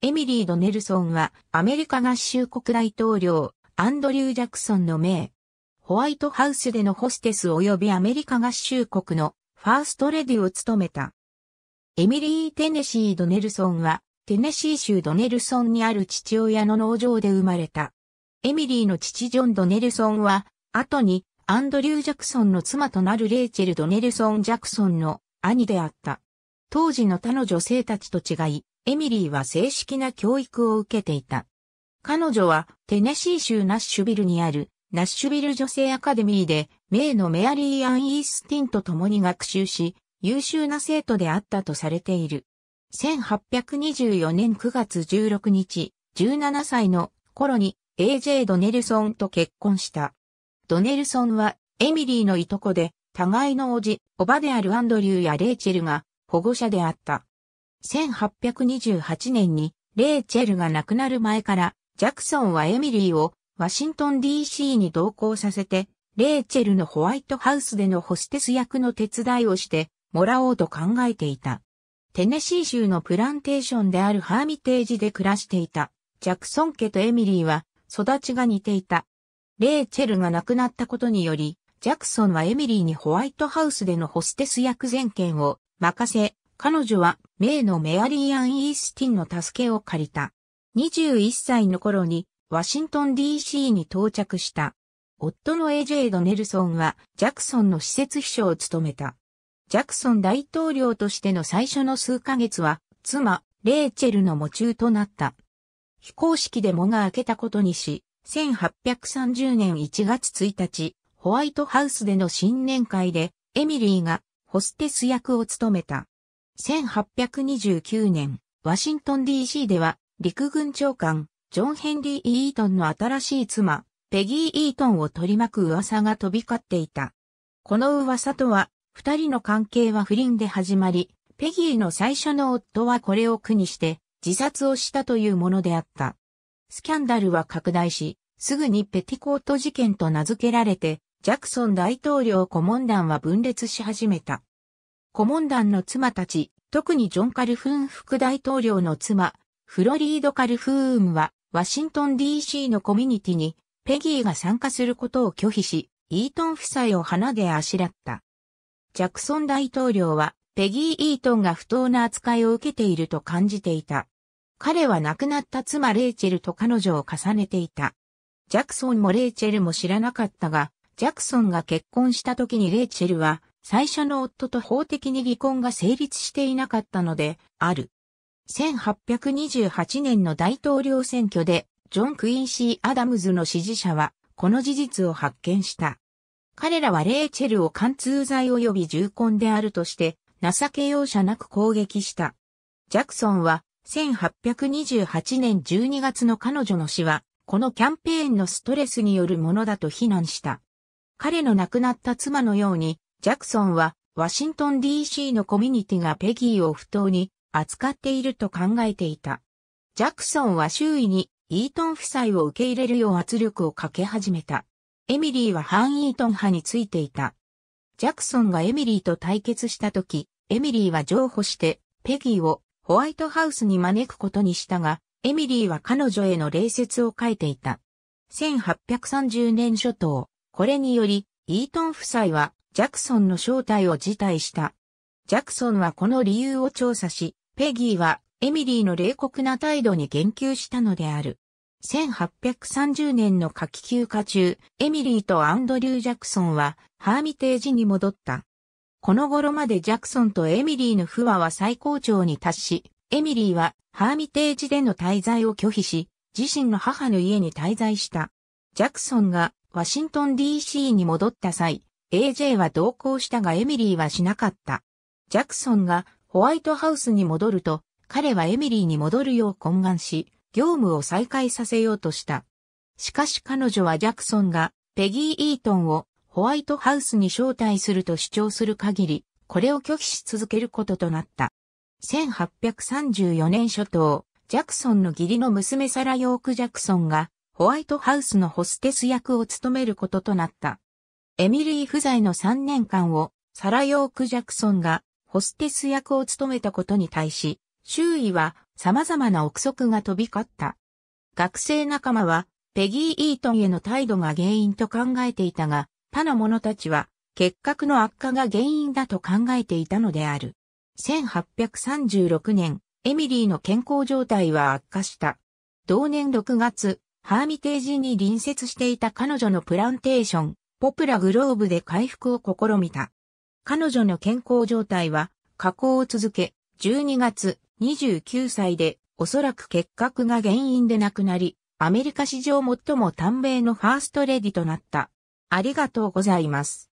エミリー・ドネルソンはアメリカ合衆国大統領アンドリュー・ジャクソンの名。ホワイトハウスでのホステス及びアメリカ合衆国のファーストレディを務めた。エミリー・テネシー・ドネルソンはテネシー州ドネルソンにある父親の農場で生まれた。エミリーの父ジョン・ドネルソンは後にアンドリュー・ジャクソンの妻となるレイチェル・ドネルソン・ジャクソンの兄であった。当時の他の女性たちと違い、エミリーは正式な教育を受けていた。彼女はテネシー州ナッシュビルにあるナッシュビル女性アカデミーで、名のメアリー・アン・イースティンと共に学習し、優秀な生徒であったとされている。1824年9月16日、17歳の頃に AJ ドネルソンと結婚した。ドネルソンはエミリーのいとこで、互いのおじ、おばであるアンドリューやレイチェルが保護者であった。1828年にレイチェルが亡くなる前からジャクソンはエミリーをワシントン DC に同行させてレイチェルのホワイトハウスでのホステス役の手伝いをしてもらおうと考えていた。テネシー州のプランテーションであるハーミテージで暮らしていたジャクソン家とエミリーは育ちが似ていた。レイチェルが亡くなったことにより、ジャクソンはエミリーにホワイトハウスでのホステス役全権を任せ、彼女は名のメアリー・アン・イースティンの助けを借りた。21歳の頃にワシントン DC に到着した。夫の AJ ド・ネルソンはジャクソンの施設秘書を務めた。ジャクソン大統領としての最初の数ヶ月は妻、レイチェルの喪中となった。非公式でもが明けたことにし、1830年1月1日、ホワイトハウスでの新年会でエミリーがホステス役を務めた。1829年、ワシントン DC では、陸軍長官、ジョン・ヘンリー・イートンの新しい妻、ペギー・イートンを取り巻く噂が飛び交っていた。この噂とは、二人の関係は不倫で始まり、ペギーの最初の夫はこれを苦にして、自殺をしたというものであった。スキャンダルは拡大し、すぐにペティコート事件と名付けられて、ジャクソン大統領顧問団は分裂し始めた。顧問団の妻たち特にジョン・カルフーン副大統領の妻、フロリード・カルフーンは、ワシントン DC のコミュニティに、ペギーが参加することを拒否し、イートン夫妻を花であしらった。ジャクソン大統領は、ペギー・イートンが不当な扱いを受けていると感じていた。彼は亡くなった妻レイチェルと彼女を重ねていた。ジャクソンもレイチェルも知らなかったが、ジャクソンが結婚した時にレイチェルは最初の夫と法的に離婚が成立していなかったので、ある。1828年の大統領選挙で、ジョン・クインシー・アダムズの支持者は、この事実を発見した。彼らはレーチェルを貫通罪及び重婚であるとして、情け容赦なく攻撃した。ジャクソンは、1828年12月の彼女の死は、このキャンペーンのストレスによるものだと非難した。彼の亡くなった妻のように、ジャクソンは、ワシントン DC のコミュニティがペギーを不当に扱っていると考えていた。ジャクソンは周囲にイートン夫妻を受け入れるよう圧力をかけ始めた。エミリーは反イートン派についていた。ジャクソンがエミリーと対決した時、エミリーは譲歩してペギーをホワイトハウスに招くことにしたが、エミリーは彼女への礼節を書いていた。1830年初頭、これにより、イートン夫妻はジャクソンの正体を辞退した。ジャクソンはこの理由を調査し、ペギーはエミリーの冷酷な態度に言及したのである。1830年の夏季休暇中、エミリーとアンドリュー・ジャクソンはハーミテージに戻った。この頃までジャクソンとエミリーの不和は最高潮に達し、エミリーはハーミテージでの滞在を拒否し、自身の母の家に滞在した。ジャクソンがワシントン DC に戻った際、AJ は同行したがエミリーはしなかった。ジャクソンがホワイトハウスに戻ると、彼はエミリーに戻るよう懇願し、業務を再開させようとした。しかし彼女はジャクソンがペギー・イートンをホワイトハウスに招待すると主張する限り、これを拒否し続けることとなった。1834年初頭、ジャクソンの義理の娘サラ・ヨーク・ジャクソンがホワイトハウスのホステス役を務めることとなった。エミリー不在の3年間をサラ・ヨーク・ジャクソンがホステス役を務めたことに対し、周囲は様々な憶測が飛び交った。学生仲間はペギー・イートンへの態度が原因と考えていたが、他の者たちは結核の悪化が原因だと考えていたのである。1836年、エミリーの健康状態は悪化した。同年6月、ハーミテージに隣接していた彼女のプランテーション、ポプラグローブで回復を試みた。彼女の健康状態は、下降を続け、12月29歳で、おそらく結核が原因で亡くなり、アメリカ史上最も短命のファーストレディとなった。ありがとうございます。